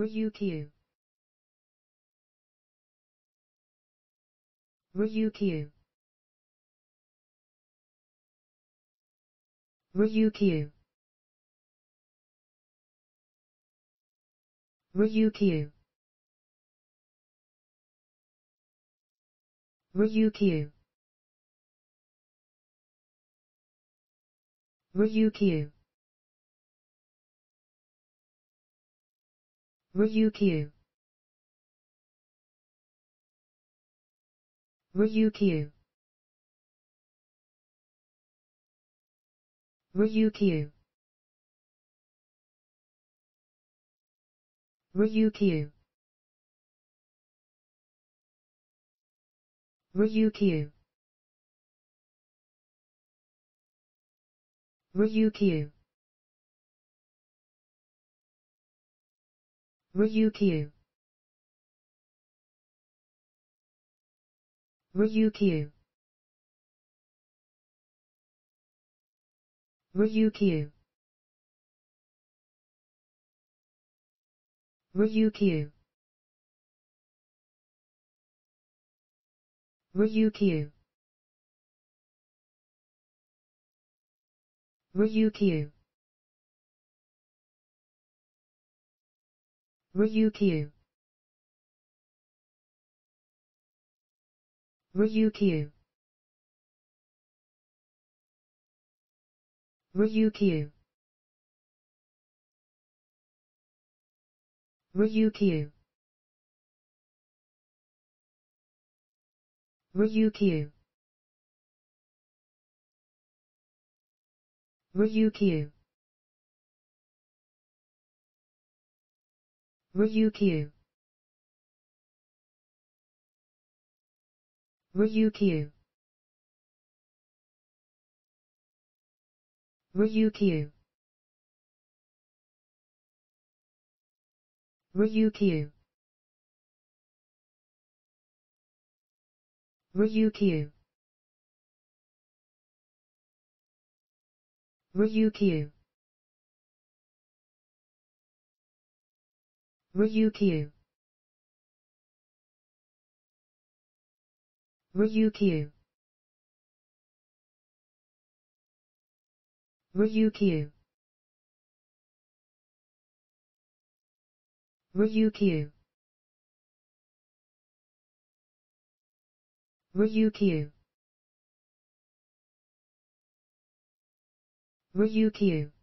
Ryukyu Ryukyu Ryukyu Ryukyu Ryukyu Ryukyu Ryukyu Ryukyu Ryukyu Ryukyu Ryukyu Ryukyu Ryukyu Ryukyu Ryukyu Ryukyu Ryukyu Ryukyu Ryukyu Ryukyu Ryukyu Ryukyu Ryukyu Ryukyu Ryukyu Ryukyu Ryukyu Ryukyu Ryukyu Ryukyu Ryukyu Ryukyu Ryukyu Ryukyu Ryukyu Ryukyu